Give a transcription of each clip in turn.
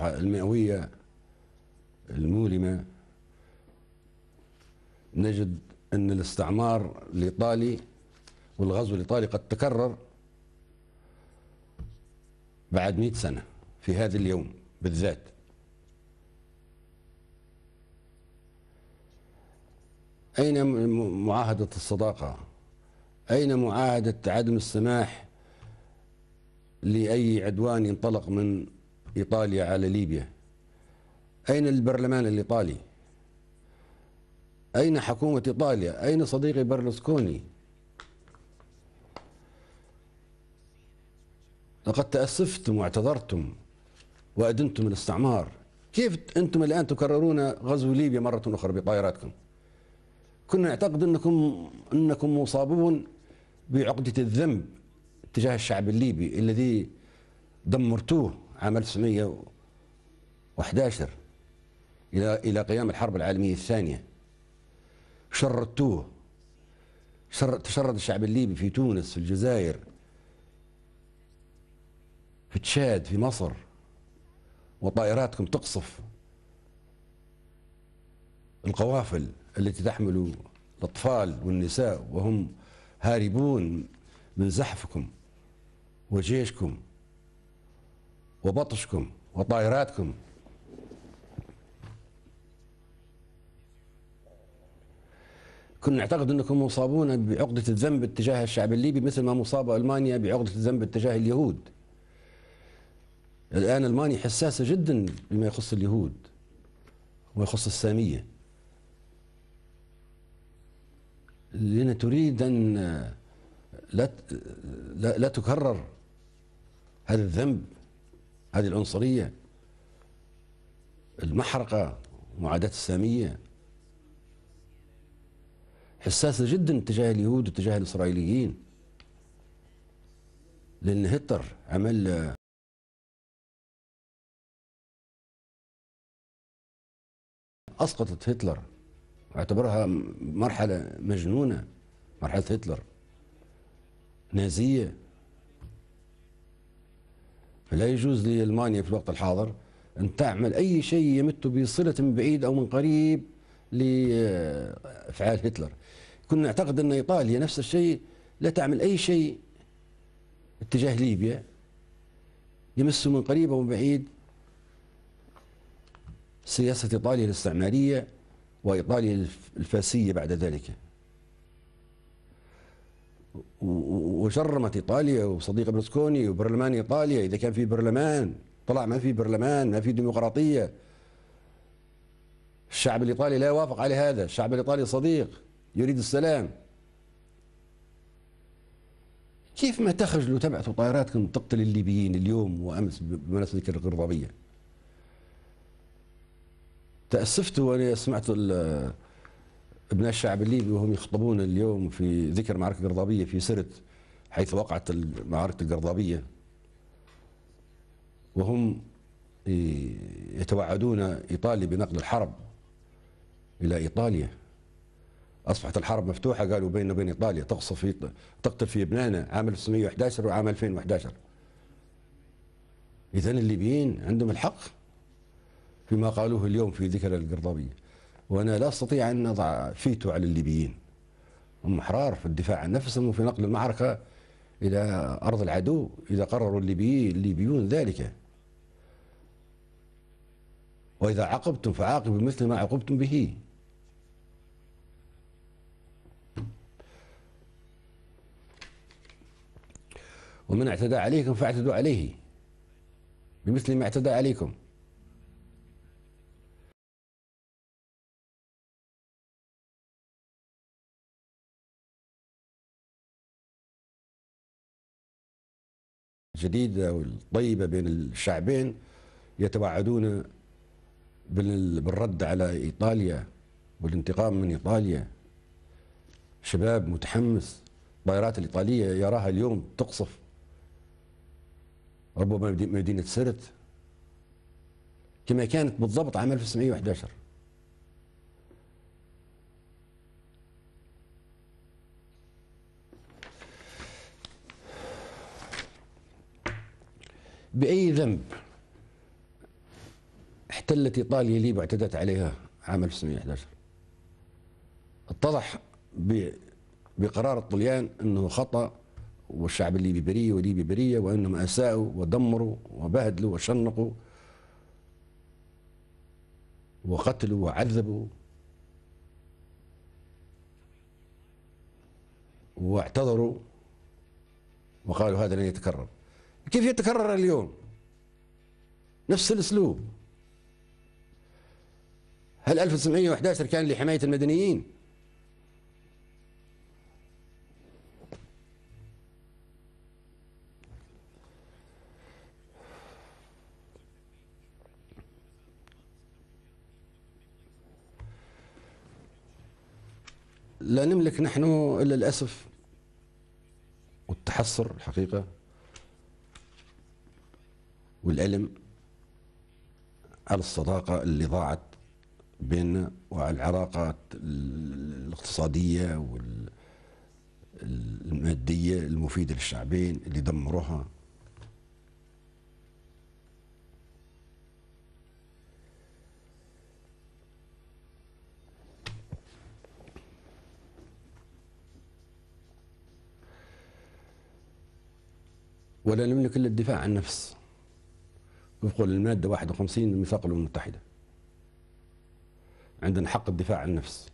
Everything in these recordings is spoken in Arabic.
المئوية المؤلمة نجد أن الاستعمار الإيطالي والغزو الإيطالي قد تكرر بعد مئة سنة في هذا اليوم بالذات أين معاهدة الصداقة أين معاهدة عدم السماح لأي عدوان ينطلق من إيطاليا على ليبيا أين البرلمان الإيطالي أين حكومة إيطاليا أين صديقي برلسكوني لقد تأسفتم واعتذرتم وأدنتم الاستعمار كيف أنتم الآن تكررون غزو ليبيا مرة أخرى بطائراتكم كنا نعتقد أنكم, أنكم مصابون بعقدة الذنب تجاه الشعب الليبي الذي دمرتوه عام 1911 إلى إلى قيام الحرب العالمية الثانية شردتوه شر تشرد الشعب الليبي في تونس في الجزائر في تشاد في مصر وطائراتكم تقصف القوافل التي تحمل الأطفال والنساء وهم هاربون من زحفكم وجيشكم وبطشكم وطائراتكم كنا نعتقد انكم مصابون بعقده الذنب اتجاه الشعب الليبي مثل ما مصاب المانيا بعقده الذنب اتجاه اليهود. الان المانيا حساسه جدا بما يخص اليهود وما يخص الساميه. لأن تريد أن لا لا تكرر هذا الذنب هذه العنصرية المحرقة معاداة السامية حساسة جدا تجاه اليهود وتجاه الإسرائيليين لأن هتلر عمل أسقطت هتلر اعتبرها مرحلة مجنونة مرحلة هتلر نازية فلا يجوز لالمانيا في الوقت الحاضر ان تعمل اي شيء يمت بصله من بعيد او من قريب لافعال هتلر كنا نعتقد ان ايطاليا نفس الشيء لا تعمل اي شيء اتجاه ليبيا يمس من قريب او من بعيد سياسة إيطاليا الاستعمارية وإيطاليا الفاسية بعد ذلك وشرمت ايطاليا وصديقه برلسكوني وبرلمان ايطاليا اذا كان في برلمان طلع ما في برلمان ما في ديمقراطيه الشعب الايطالي لا يوافق على هذا الشعب الايطالي صديق يريد السلام كيف ما تخجلوا تبعثوا طائراتكم تقتل الليبيين اليوم وامس بمناسبه ذكر القرضاويه تاسفت وانا سمعت ابناء الشعب الليبي وهم يخطبون اليوم في ذكر معركة القرضابيه في سرت حيث وقعت معركة القرضابية وهم يتوعدون إيطاليا بنقل الحرب إلى إيطاليا أصبحت الحرب مفتوحة قالوا بيننا وبين إيطاليا تقصف في تقتل في ابنائنا عام 1911 وعام 2011 إذا الليبيين عندهم الحق فيما قالوه اليوم في ذكرى القرضابية وأنا لا أستطيع أن أضع فيتو على الليبيين هم أحرار في الدفاع عن نفسهم وفي نقل المعركة إلى أرض العدو إذا قرروا الليبيين الليبيون ذلك وإذا عاقبتم فعاقبوا مثل ما عوقبتم به ومن اعتدى عليكم فاعتدوا عليه بمثل ما اعتدى عليكم الجديدة والطيبة بين الشعبين يتوعدون بالرد على إيطاليا والانتقام من إيطاليا شباب متحمس الطائرات الإيطالية يراها اليوم تقصف ربما مدينة سرت كما كانت بالضبط عام 1911 بأي ذنب احتلت إيطاليا ليبيا واعتدت عليها عام 1911 اتضح بقرار الطليان أنه خطأ والشعب الليبي بريه وليبي برية وأنهم أساءوا ودمروا وبهدلوا وشنقوا وقتلوا وعذبوا واعتذروا وقالوا هذا لن يتكرر كيف يتكرر اليوم نفس الاسلوب هل 1911 كان لحماية المدنيين لا نملك نحن إلا الأسف والتحسر الحقيقة والعلم على الصداقة اللي ضاعت بيننا وعلى العلاقات الاقتصادية والمادية المفيدة للشعبين اللي دمروها ولا نملك إلا الدفاع عن النفس وفقا للمادة 51 من ميثاق الأمم المتحدة عندنا حق الدفاع عن النفس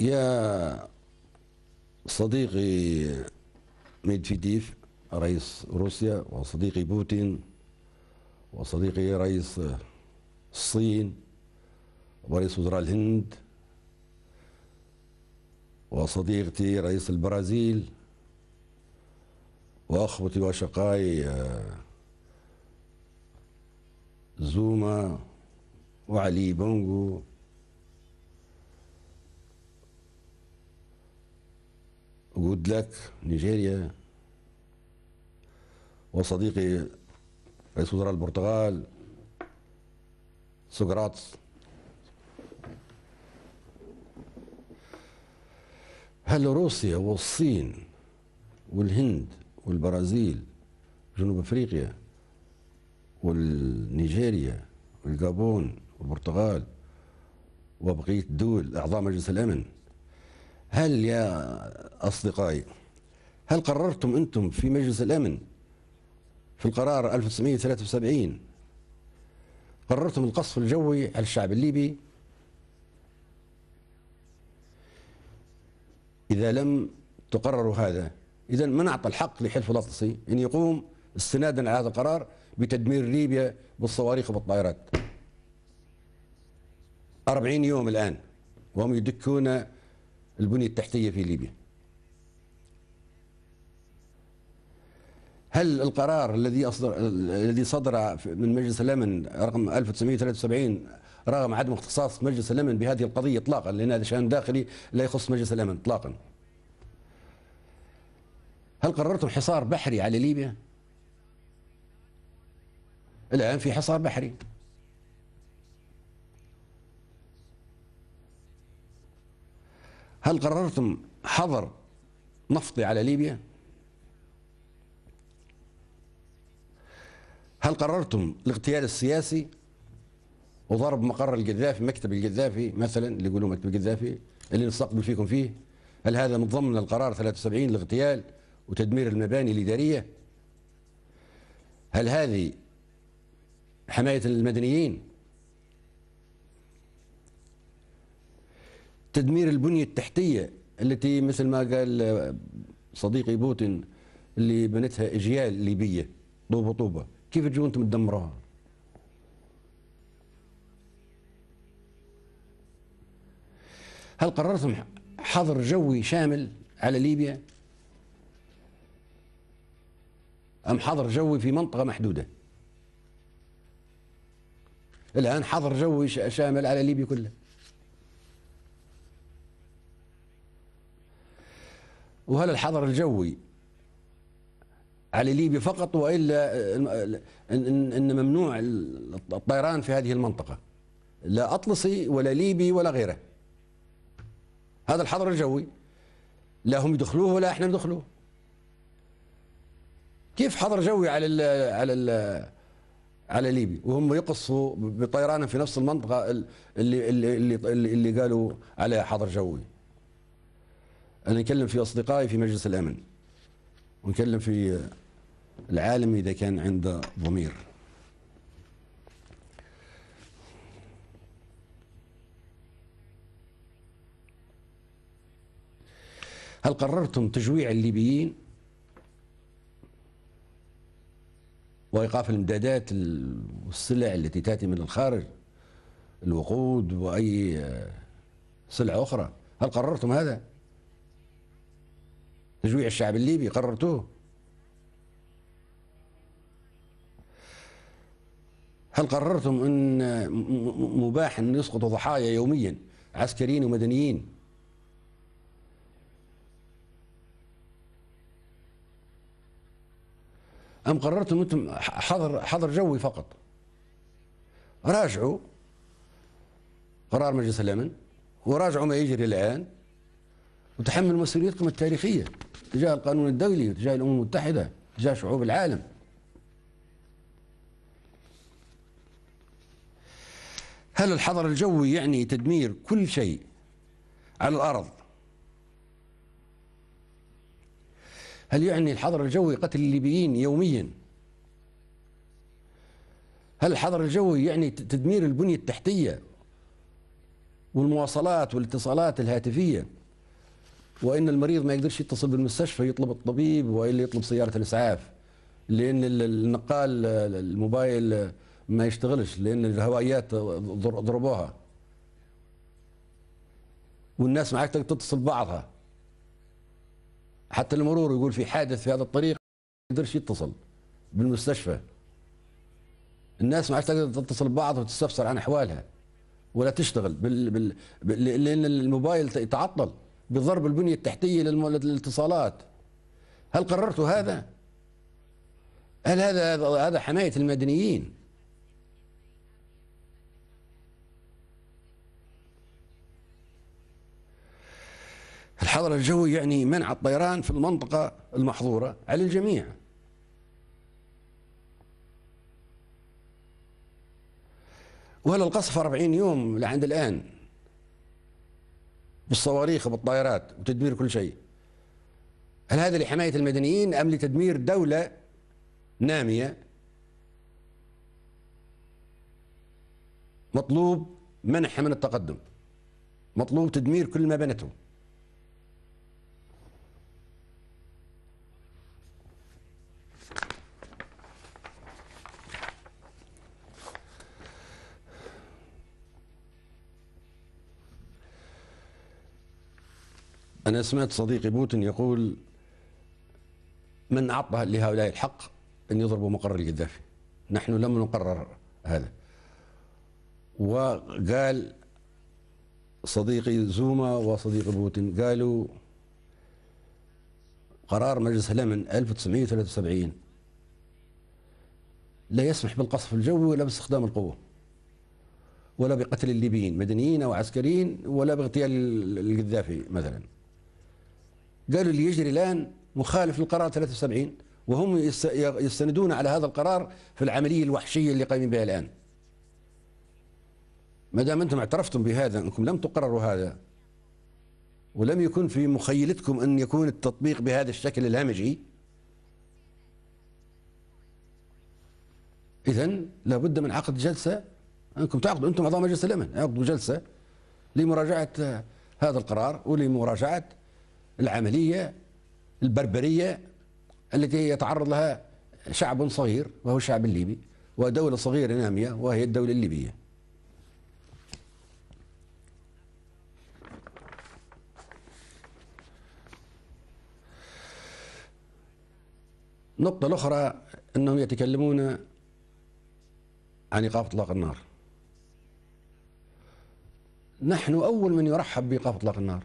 يا صديقي ميدفيديف رئيس روسيا وصديقي بوتين وصديقي رئيس الصين ورئيس وزراء الهند وصديقتي رئيس البرازيل وأخوتي وشقائي آه، زوما وعلي بونغو جودلك نيجيريا وصديقي رئيس وزراء البرتغال سقراطس هل روسيا والصين والهند والبرازيل جنوب افريقيا والنيجيريا والجابون والبرتغال وبقيه الدول اعضاء مجلس الامن هل يا اصدقائي هل قررتم انتم في مجلس الامن في القرار 1973 قررتم القصف الجوي على الشعب الليبي إذا لم تقرر هذا إذا من أعطى الحق لحلف الأطلسي أن يعني يقوم استنادا على هذا القرار بتدمير ليبيا بالصواريخ وبالطائرات 40 يوم الآن وهم يدكون البنية التحتية في ليبيا هل القرار الذي أصدر الذي صدر من مجلس الأمن رقم 1973 رغم عدم اختصاص مجلس الامن بهذه القضيه اطلاقا لان هذا شان داخلي لا يخص مجلس الامن اطلاقا. هل قررتم حصار بحري على ليبيا؟ الان في حصار بحري. هل قررتم حظر نفطي على ليبيا؟ هل قررتم الاغتيال السياسي وضرب مقر القذافي مكتب القذافي مثلا اللي يقولوا مكتب القذافي اللي نستقبل فيكم فيه هل هذا من ضمن القرار 73 الاغتيال وتدمير المباني الإدارية هل هذه حماية المدنيين تدمير البنية التحتية التي مثل ما قال صديقي بوتين اللي بنتها اجيال ليبيه طوبه طوبه كيف تجون انتم تدمروها؟ هل قررتم حظر جوي شامل على ليبيا أم حظر جوي في منطقة محدودة الآن حظر جوي شامل على ليبيا كلها وهل الحظر الجوي على ليبيا فقط وإلا إن ممنوع الطيران في هذه المنطقة لا أطلسي ولا ليبي ولا غيره هذا الحظر الجوي لا هم يدخلوه ولا احنا ندخلوه كيف حظر جوي على الـ على الـ على ليبيا وهم يقصوا بطيران في نفس المنطقه اللي اللي اللي, اللي قالوا عليها حظر جوي انا اكلم في اصدقائي في مجلس الامن ونكلم في العالم اذا كان عنده ضمير هل قررتم تجويع الليبيين وإيقاف الامدادات والسلع التي تأتي من الخارج الوقود وأي آه، سلع أخرى هل قررتم هذا تجويع الشعب الليبي قررتوه هل قررتم أن مباح أن يسقطوا ضحايا يوميا عسكريين ومدنيين أم قررتم أنتم حظر حظر جوي فقط راجعوا قرار مجلس الأمن وراجعوا ما يجري الآن وتحمل مسؤوليتكم التاريخية تجاه القانون الدولي وتجاه الأمم المتحدة تجاه شعوب العالم هل الحظر الجوي يعني تدمير كل شيء على الأرض هل يعني الحظر الجوي قتل الليبيين يوميا هل الحظر الجوي يعني تدمير البنية التحتية والمواصلات والاتصالات الهاتفية وإن المريض ما يقدرش يتصل بالمستشفى يطلب الطبيب وإلا يطلب سيارة الإسعاف لأن النقال الموبايل ما يشتغلش لأن الهوائيات ضربوها والناس ما عادت تتصل بعضها حتى المرور يقول في حادث في هذا الطريق ما يقدرش يتصل بالمستشفى الناس ما عادش تقدر تتصل ببعض وتستفسر عن احوالها ولا تشتغل بال... بال... بال... لان الموبايل يتعطل بضرب البنيه التحتيه للم... للاتصالات هل قررتوا هذا؟ هل هذا هذا حمايه المدنيين؟ الحظر الجوي يعني منع الطيران في المنطقة المحظورة على الجميع وهل القصف 40 يوم لعند الآن بالصواريخ وبالطائرات وتدمير كل شيء هل هذا لحماية المدنيين أم لتدمير دولة نامية مطلوب منحها من التقدم مطلوب تدمير كل ما بنته أنا سمعت صديقي بوتين يقول من أعطى لهؤلاء الحق أن يضربوا مقر القذافي نحن لم نقرر هذا وقال صديقي زوما وصديقي بوتين قالوا قرار مجلس الأمن 1973 لا يسمح بالقصف الجوي ولا باستخدام القوة ولا بقتل الليبيين مدنيين أو عسكريين ولا باغتيال القذافي مثلا قالوا اللي يجري الآن مخالف للقرار 73 وهم يستندون على هذا القرار في العملية الوحشية اللي قايمين بها الآن ما دام أنتم اعترفتم بهذا أنكم لم تقرروا هذا ولم يكن في مخيلتكم أن يكون التطبيق بهذا الشكل الهمجي إذا لابد من عقد جلسة أنكم تعقدوا أنتم أعضاء مجلس الأمن عقدوا جلسة لمراجعة هذا القرار ولمراجعة العملية البربرية التي يتعرض لها شعب صغير وهو الشعب الليبي ودولة صغيرة نامية وهي الدولة الليبية النقطة الأخرى أنهم يتكلمون عن إيقاف إطلاق النار نحن أول من يرحب بإيقاف إطلاق النار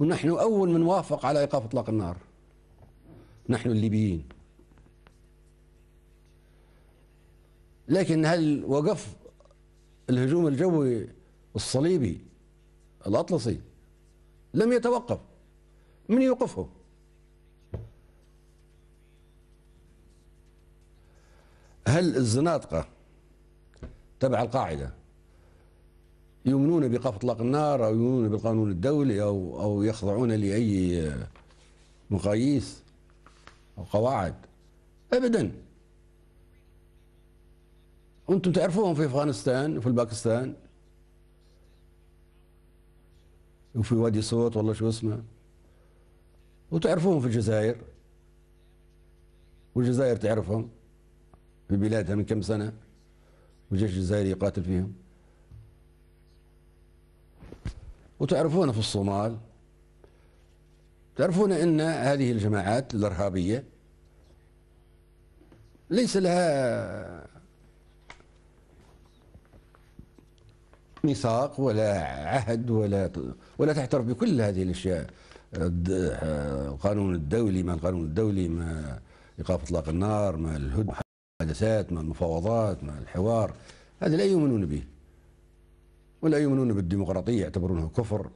ونحن أول من وافق على إيقاف إطلاق النار نحن الليبيين لكن هل وقف الهجوم الجوي الصليبي الأطلسي لم يتوقف من يوقفه هل الزنادقة تبع القاعدة يؤمنون بايقاف اطلاق النار او يؤمنون بالقانون الدولي او او يخضعون لاي مقاييس او قواعد ابدا انتم تعرفوهم في افغانستان وفي الباكستان وفي وادي صوت والله شو اسمه وتعرفوهم في الجزائر والجزائر تعرفهم في بلادها من كم سنه وجيش الجزائري يقاتل فيهم وتعرفون في الصومال تعرفون ان هذه الجماعات الارهابيه ليس لها ميثاق ولا عهد ولا ولا تعترف بكل هذه الاشياء القانون الدولي ما القانون الدولي ما ايقاف اطلاق النار ما الهدنه المحادثات ما المفاوضات ما الحوار هذا لا يؤمنون به ولا يؤمنون بالديمقراطية يعتبرونها كفر